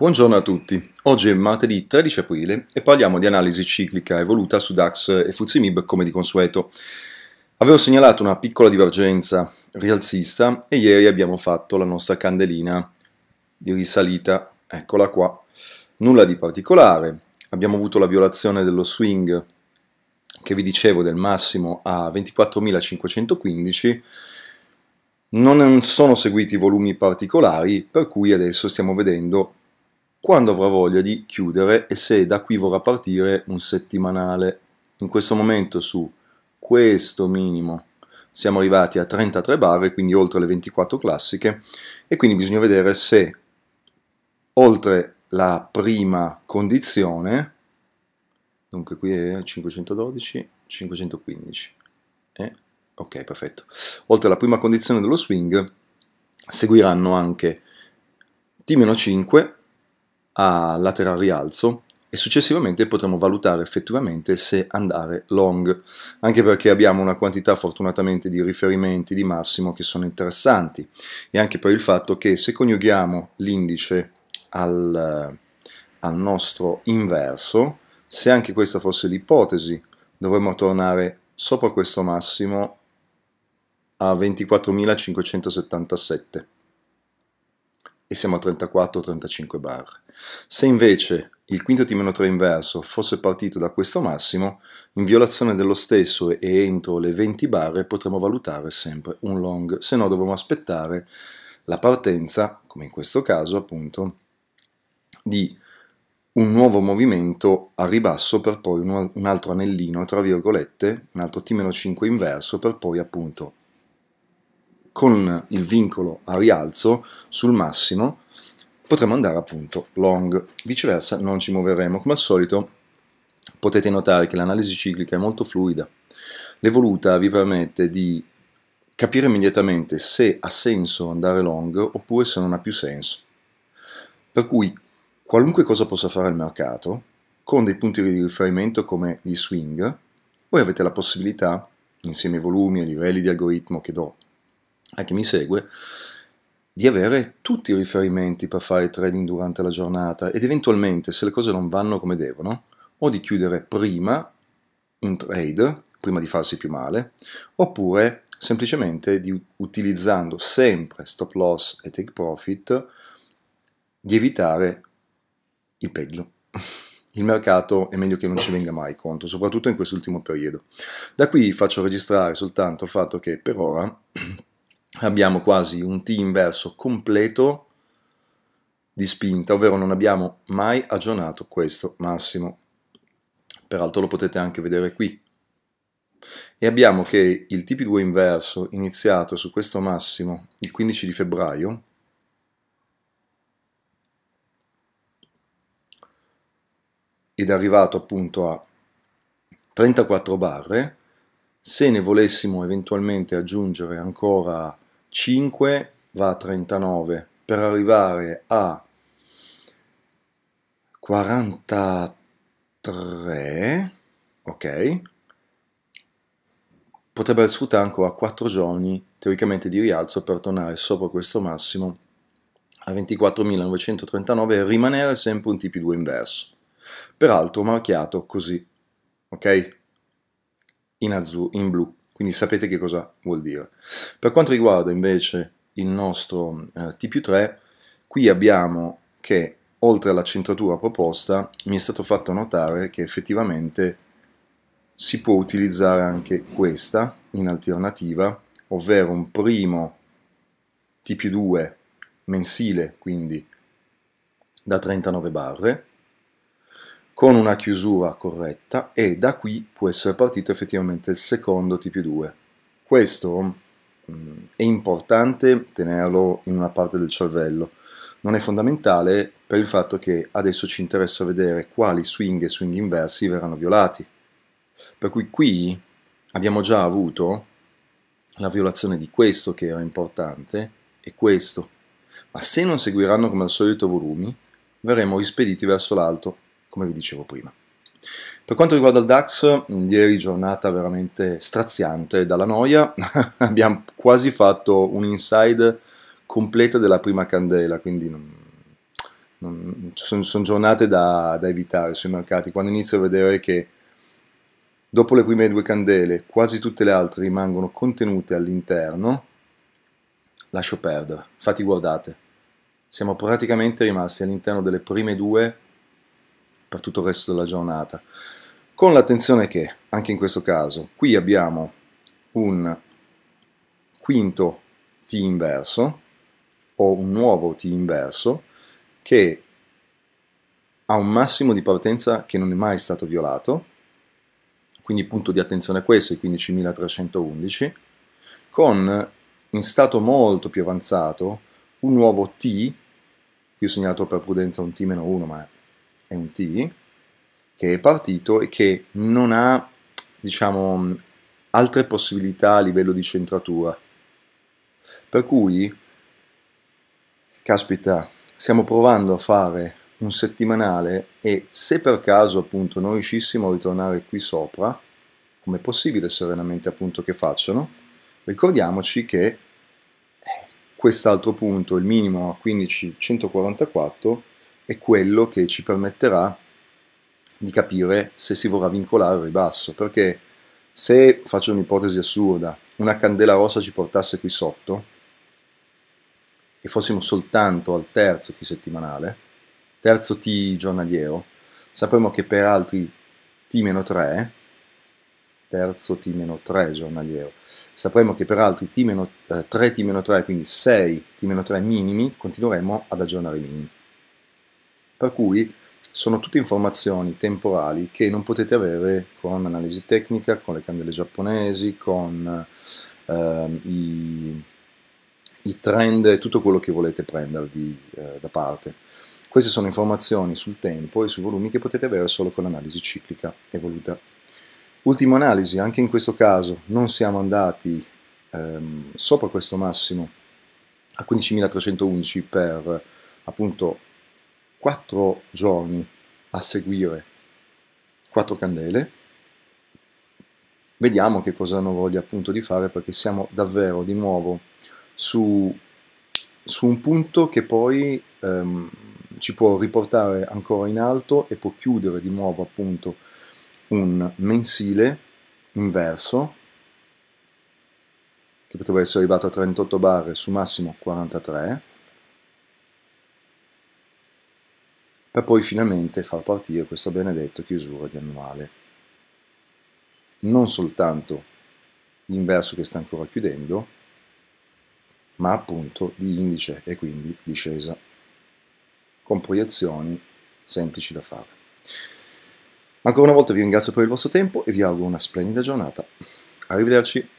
Buongiorno a tutti, oggi è martedì 13 aprile e parliamo di analisi ciclica evoluta su DAX e FUZIMIB come di consueto. Avevo segnalato una piccola divergenza rialzista e ieri abbiamo fatto la nostra candelina di risalita, eccola qua. Nulla di particolare, abbiamo avuto la violazione dello swing che vi dicevo del massimo a 24.515 non sono seguiti volumi particolari, per cui adesso stiamo vedendo quando avrà voglia di chiudere e se da qui vorrà partire un settimanale. In questo momento su questo minimo siamo arrivati a 33 barre, quindi oltre le 24 classiche, e quindi bisogna vedere se oltre la prima condizione, dunque qui è 512, 515, eh? ok perfetto, oltre la prima condizione dello swing seguiranno anche T-5, a lateral rialzo e successivamente potremo valutare effettivamente se andare long, anche perché abbiamo una quantità fortunatamente di riferimenti di massimo che sono interessanti e anche per il fatto che se coniughiamo l'indice al, al nostro inverso, se anche questa fosse l'ipotesi, dovremmo tornare sopra questo massimo a 24.577 e siamo a 34-35 bar. Se invece il quinto t meno 3 inverso fosse partito da questo massimo, in violazione dello stesso e entro le 20 barre potremmo valutare sempre un long, se no dovremo aspettare la partenza, come in questo caso appunto, di un nuovo movimento a ribasso per poi un, altro anellino, tra virgolette, un altro T-5 inverso per poi appunto con il vincolo a rialzo sul massimo potremmo andare appunto long, viceversa non ci muoveremo. Come al solito potete notare che l'analisi ciclica è molto fluida. L'evoluta vi permette di capire immediatamente se ha senso andare long oppure se non ha più senso. Per cui qualunque cosa possa fare il mercato, con dei punti di riferimento come gli swing, voi avete la possibilità, insieme ai volumi, ai livelli di algoritmo che do a chi mi segue, di avere tutti i riferimenti per fare trading durante la giornata ed eventualmente se le cose non vanno come devono o di chiudere prima un trade prima di farsi più male oppure semplicemente di, utilizzando sempre stop loss e take profit di evitare il peggio il mercato è meglio che non ci venga mai conto, soprattutto in quest'ultimo periodo. Da qui faccio registrare soltanto il fatto che per ora abbiamo quasi un T inverso completo di spinta, ovvero non abbiamo mai aggiornato questo massimo. Peraltro lo potete anche vedere qui. E abbiamo che il TP2 inverso iniziato su questo massimo il 15 di febbraio ed è arrivato appunto a 34 barre, se ne volessimo eventualmente aggiungere ancora 5 va a 39 per arrivare a 43, ok? Potrebbe sfruttare ancora 4 giorni teoricamente di rialzo per tornare sopra questo massimo a 24.939 e rimanere sempre un TP2 inverso, peraltro marchiato così, ok? In, azzurro, in blu. Quindi sapete che cosa vuol dire. Per quanto riguarda invece il nostro eh, TP3, qui abbiamo che oltre alla centratura proposta mi è stato fatto notare che effettivamente si può utilizzare anche questa in alternativa, ovvero un primo TP2 mensile, quindi da 39 barre, con una chiusura corretta e da qui può essere partito effettivamente il secondo TP2. Questo mh, mm, è importante tenerlo in una parte del cervello, non è fondamentale per il fatto che adesso ci interessa vedere quali swing e swing inversi verranno violati. Per cui qui abbiamo già avuto la violazione di questo che era importante e questo. Ma se non seguiranno come al solito volumi, verremo rispediti verso l'alto come vi dicevo prima. Per quanto riguarda il DAX, ieri giornata veramente straziante dalla noia, abbiamo quasi fatto un inside completa della prima candela, quindi non, non, sono, sono, giornate da, da evitare sui mercati. Quando inizio a vedere che dopo le prime due candele quasi tutte le altre rimangono contenute all'interno, lascio perdere. Infatti guardate, siamo praticamente rimasti all'interno delle prime due per tutto il resto della giornata. Con l'attenzione che, anche in questo caso, qui abbiamo un quinto T inverso o un nuovo T inverso che ha un massimo di partenza che non è mai stato violato, quindi punto di attenzione a questo, i 15.311, con in stato molto più avanzato un nuovo T, qui ho segnato per prudenza un T-1, ma è un T che è partito e che non ha, diciamo, altre possibilità a livello di centratura. Per cui, caspita, stiamo provando a fare un settimanale e se per caso appunto non riuscissimo a ritornare qui sopra, come è possibile serenamente appunto che facciano, ricordiamoci che eh, quest'altro punto, il minimo a 15.144, è quello che ci permetterà di capire se si vorrà vincolare o ribasso, perché se, faccio un'ipotesi assurda, una candela rossa ci portasse qui sotto e fossimo soltanto al terzo T settimanale, terzo T giornaliero, sapremmo che per altri T-3, terzo T-3 giornaliero, sapremmo che per altri T-3, eh, T-3, quindi 6 T-3 minimi, continueremo ad aggiornare i minimi. Per cui sono tutte informazioni temporali che non potete avere con analisi tecnica, con le candele giapponesi, con ehm, i, i, trend e tutto quello che volete prendervi eh, da parte. Queste sono informazioni sul tempo e sui volumi che potete avere solo con l'analisi ciclica evoluta. Ultima analisi, anche in questo caso non siamo andati ehm, sopra questo massimo a 15.311 per appunto quattro giorni a seguire quattro candele, vediamo che cosa hanno voglia appunto di fare perché siamo davvero di nuovo su, su un punto che poi ehm, ci può riportare ancora in alto e può chiudere di nuovo appunto un mensile inverso che potrebbe essere arrivato a 38 bar su massimo 43 per poi finalmente far partire questa benedetta chiusura di annuale. Non soltanto l'inverso che sta ancora chiudendo, ma appunto di indice e quindi discesa, con proiezioni semplici da fare. Ancora una volta vi ringrazio per il vostro tempo e vi auguro una splendida giornata. Arrivederci!